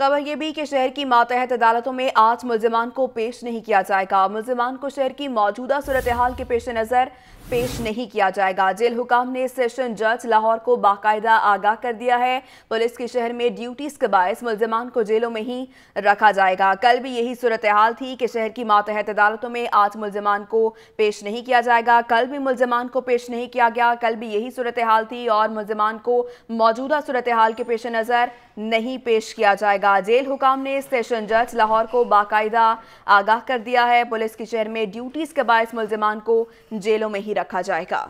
खबर यह भी कि शहर की मातहत अदालतों में आज मुलजमान को पेश नहीं किया जाएगा मुलजमान को शहर की मौजूदा सूरत हाल के पेश नज़र पेश नहीं किया जाएगा जेल हुकाम ने सेशन जज लाहौर को बाकायदा आगाह कर दिया है पुलिस की शहर में ड्यूटीज के बायस मुलजमान को जेलों में ही रखा जाएगा कल भी यही सूरत हाल थी कि शहर की मातहत अदालतों में आज मुलजमान को पेश नहीं किया जाएगा कल भी मुलजमान को पेश नहीं किया गया कल भी यही सूरत हाल थी और मुलजमान को मौजूदा सूरत हाल के पेश नज़र नहीं पेश किया जाएगा जेल हुकाम ने सेशन जज लाहौर को बाकायदा आगाह कर दिया है पुलिस की चेयर में ड्यूटीज़ के बायस मुलजमान को जेलों में ही रखा जाएगा